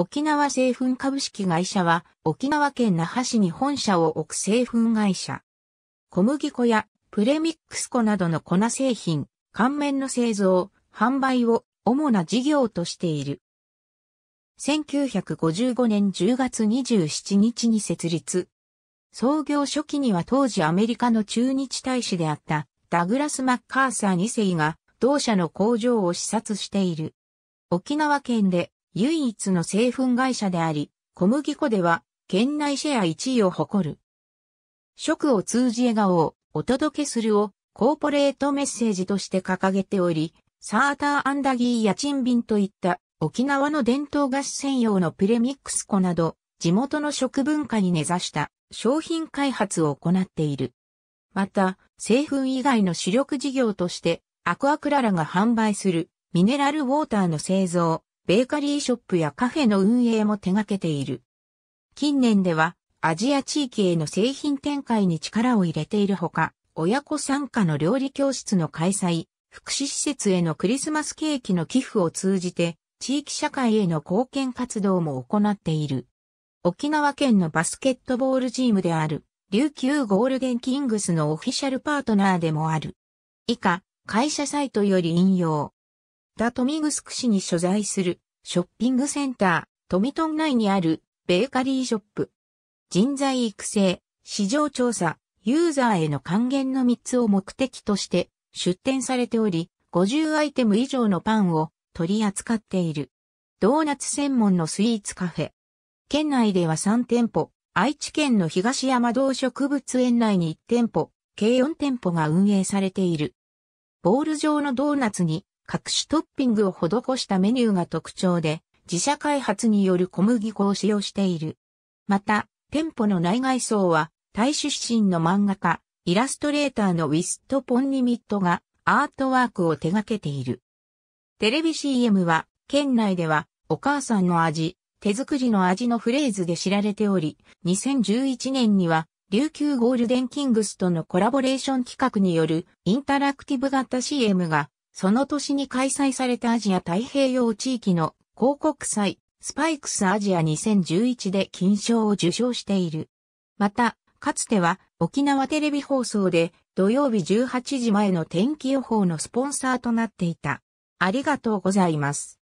沖縄製粉株式会社は、沖縄県那覇市に本社を置く製粉会社。小麦粉やプレミックス粉などの粉製品、乾麺の製造、販売を主な事業としている。1955年10月27日に設立。創業初期には当時アメリカの駐日大使であったダグラス・マッカーサー2世が同社の工場を視察している。沖縄県で唯一の製粉会社であり、小麦粉では県内シェア1位を誇る。食を通じ笑顔をお届けするをコーポレートメッセージとして掲げており、サーターアンダギーやチンビンといった沖縄の伝統菓子専用のプレミックス粉など、地元の食文化に根ざした商品開発を行っている。また、製粉以外の主力事業として、アクアクララが販売するミネラルウォーターの製造、ベーカリーショップやカフェの運営も手掛けている。近年では、アジア地域への製品展開に力を入れているほか、親子参加の料理教室の開催、福祉施設へのクリスマスケーキの寄付を通じて、地域社会への貢献活動も行っている。沖縄県のバスケットボールチームである、琉球ゴールデンキングスのオフィシャルパートナーでもある。以下、会社サイトより引用。ダトミ市に所在するショッピングセンター、富富トン内にあるベーカリーショップ。人材育成、市場調査、ユーザーへの還元の3つを目的として出展されており、50アイテム以上のパンを取り扱っている。ドーナツ専門のスイーツカフェ。県内では3店舗、愛知県の東山道植物園内に1店舗、計4店舗が運営されている。ボール状のドーナツに各種トッピングを施したメニューが特徴で、自社開発による小麦粉を使用している。また、店舗の内外装は、大出身の漫画家、イラストレーターのウィスト・ポンニミットがアートワークを手掛けている。テレビ CM は、県内では、お母さんの味、手作りの味のフレーズで知られており、2011年には、琉球ゴールデンキングスとのコラボレーション企画によるインタラクティブ型 CM がその年に開催されたアジア太平洋地域の広告祭、スパイクスアジア2011で金賞を受賞している。また、かつては沖縄テレビ放送で土曜日18時前の天気予報のスポンサーとなっていた。ありがとうございます。